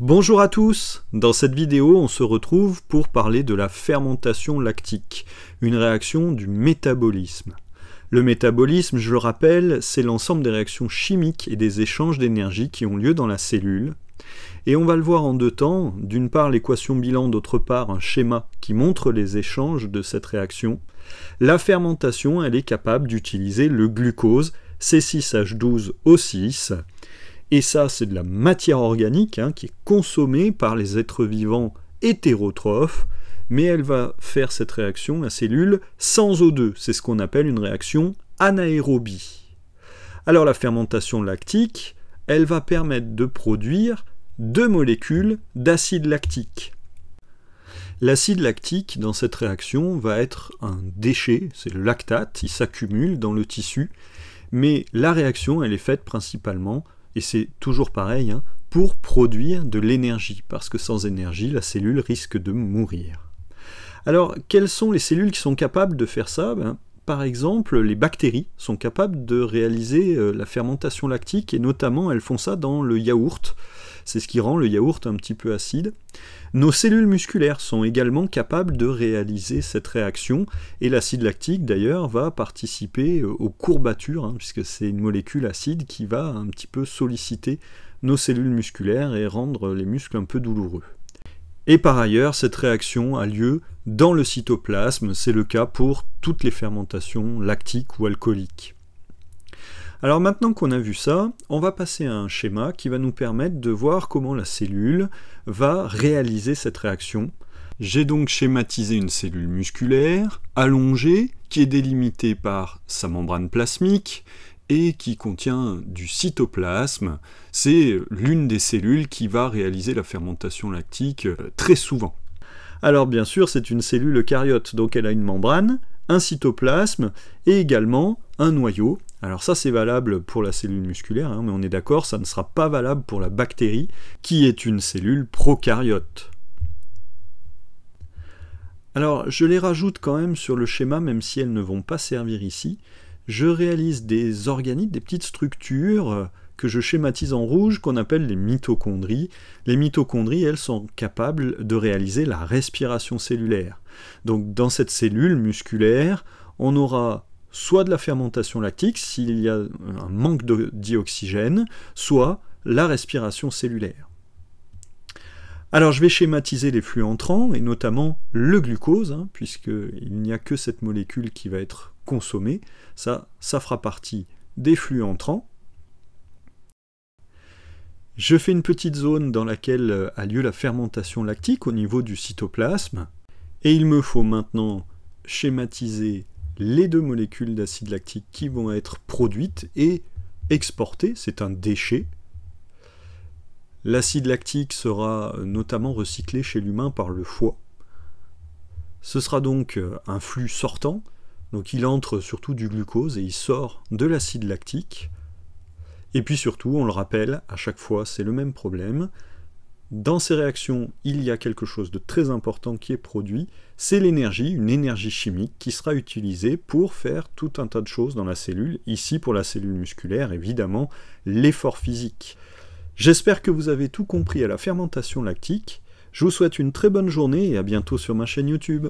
Bonjour à tous Dans cette vidéo, on se retrouve pour parler de la fermentation lactique, une réaction du métabolisme. Le métabolisme, je le rappelle, c'est l'ensemble des réactions chimiques et des échanges d'énergie qui ont lieu dans la cellule. Et on va le voir en deux temps, d'une part l'équation bilan, d'autre part un schéma qui montre les échanges de cette réaction. La fermentation, elle est capable d'utiliser le glucose, C6H12O6, et ça, c'est de la matière organique hein, qui est consommée par les êtres vivants hétérotrophes, mais elle va faire cette réaction, à cellule, sans O2. C'est ce qu'on appelle une réaction anaérobie. Alors la fermentation lactique, elle va permettre de produire deux molécules d'acide lactique. L'acide lactique, dans cette réaction, va être un déchet, c'est le lactate, il s'accumule dans le tissu, mais la réaction, elle est faite principalement et c'est toujours pareil, hein, pour produire de l'énergie, parce que sans énergie, la cellule risque de mourir. Alors, quelles sont les cellules qui sont capables de faire ça ben, par exemple, les bactéries sont capables de réaliser euh, la fermentation lactique et notamment elles font ça dans le yaourt. C'est ce qui rend le yaourt un petit peu acide. Nos cellules musculaires sont également capables de réaliser cette réaction et l'acide lactique d'ailleurs va participer euh, aux courbatures hein, puisque c'est une molécule acide qui va un petit peu solliciter nos cellules musculaires et rendre les muscles un peu douloureux. Et par ailleurs, cette réaction a lieu dans le cytoplasme, c'est le cas pour toutes les fermentations lactiques ou alcooliques. Alors maintenant qu'on a vu ça, on va passer à un schéma qui va nous permettre de voir comment la cellule va réaliser cette réaction. J'ai donc schématisé une cellule musculaire, allongée, qui est délimitée par sa membrane plasmique, et qui contient du cytoplasme. C'est l'une des cellules qui va réaliser la fermentation lactique euh, très souvent. Alors bien sûr, c'est une cellule eucaryote, donc elle a une membrane, un cytoplasme et également un noyau. Alors ça c'est valable pour la cellule musculaire, hein, mais on est d'accord, ça ne sera pas valable pour la bactérie, qui est une cellule procaryote. Alors je les rajoute quand même sur le schéma, même si elles ne vont pas servir ici je réalise des organites, des petites structures euh, que je schématise en rouge, qu'on appelle les mitochondries. Les mitochondries, elles sont capables de réaliser la respiration cellulaire. Donc dans cette cellule musculaire, on aura soit de la fermentation lactique, s'il y a un manque de dioxygène, soit la respiration cellulaire. Alors je vais schématiser les flux entrants, et notamment le glucose, hein, puisqu'il n'y a que cette molécule qui va être consommé, Ça, ça fera partie des flux entrants. Je fais une petite zone dans laquelle euh, a lieu la fermentation lactique au niveau du cytoplasme. Et il me faut maintenant schématiser les deux molécules d'acide lactique qui vont être produites et exportées. C'est un déchet. L'acide lactique sera euh, notamment recyclé chez l'humain par le foie. Ce sera donc euh, un flux sortant donc il entre surtout du glucose et il sort de l'acide lactique. Et puis surtout, on le rappelle, à chaque fois c'est le même problème. Dans ces réactions, il y a quelque chose de très important qui est produit, c'est l'énergie, une énergie chimique qui sera utilisée pour faire tout un tas de choses dans la cellule, ici pour la cellule musculaire évidemment, l'effort physique. J'espère que vous avez tout compris à la fermentation lactique, je vous souhaite une très bonne journée et à bientôt sur ma chaîne YouTube.